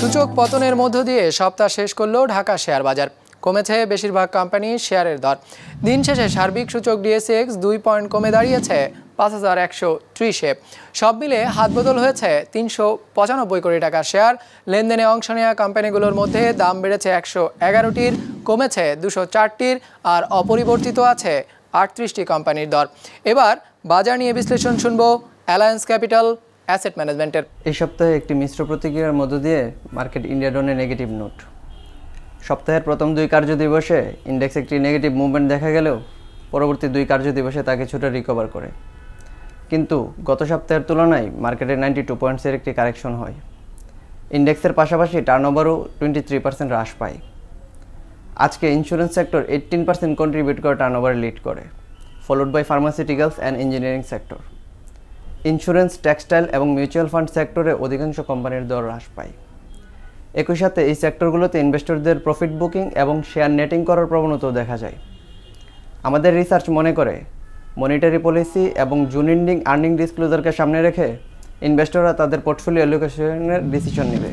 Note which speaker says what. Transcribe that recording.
Speaker 1: সূচক পতনের মধ্য দিয়ে সপ্তাহ শেষ করলো ঢাকা শেয়ার বাজার কমেছে বেশিরভাগ কোম্পানি শেয়ারের দর দিন শেষে সার্বিক সূচক ডিএসএক্স দুই পয়েন্ট কমে দাঁড়িয়েছে পাঁচ হাজার একশো ত্রিশে সব মিলে হাত বদল হয়েছে তিনশো পঁচানব্বই কোটি টাকা শেয়ার লেনদেনে অংশ নেওয়া কোম্পানিগুলোর মধ্যে দাম বেড়েছে একশো এগারোটির কমেছে দুশো চারটির আর অপরিবর্তিত আছে আটত্রিশটি কোম্পানির দর এবার বাজার নিয়ে বিশ্লেষণ শুনব অ্যালায়েন্স ক্যাপিটাল অ্যাসেট ম্যানেজমেন্টের
Speaker 2: এই সপ্তাহে একটি মিশ্র প্রতিক্রিয়ার মধ্য দিয়ে মার্কেট ইন্ডিয়া ডনে নেগেটিভ নোট সপ্তাহের প্রথম দুই কার্য দিবসে ইন্ডেক্স একটি নেগেটিভ মুভমেন্ট দেখা গেলেও পরবর্তী দুই কার্য দিবসে তা কিছুটা রিকভার করে কিন্তু গত সপ্তাহের তুলনায় মার্কেটে নাইনটি টু পয়েন্টসের একটি কারেকশন হয় ইন্ডেক্সের পাশাপাশি টার্নওভারও টোয়েন্টি থ্রি পার্সেন্ট হ্রাস পায় আজকে insurance sector eighteen percent contribute করে টার্নওভার লিড করে followed by pharmaceuticals and engineering sector insurance textile এবং মিউচুয়াল ফান্ড সেক্টরে অধিকাংশ কোম্পানির দর হ্রাস পায় একই সাথে এই সেক্টরগুলোতে ইনভেস্টরদের প্রফিট বুকিং এবং শেয়ার নেটিং করার প্রবণতাও দেখা যায় আমাদের রিসার্চ মনে করে মনিটারি পলিসি এবং জুন ইন্ডিং আর্নিং ডিসক্লোজারকে সামনে রেখে ইনভেস্টররা তাদের পোর্টফোলিও অ্যালোকেশনের ডিসিশন নেবে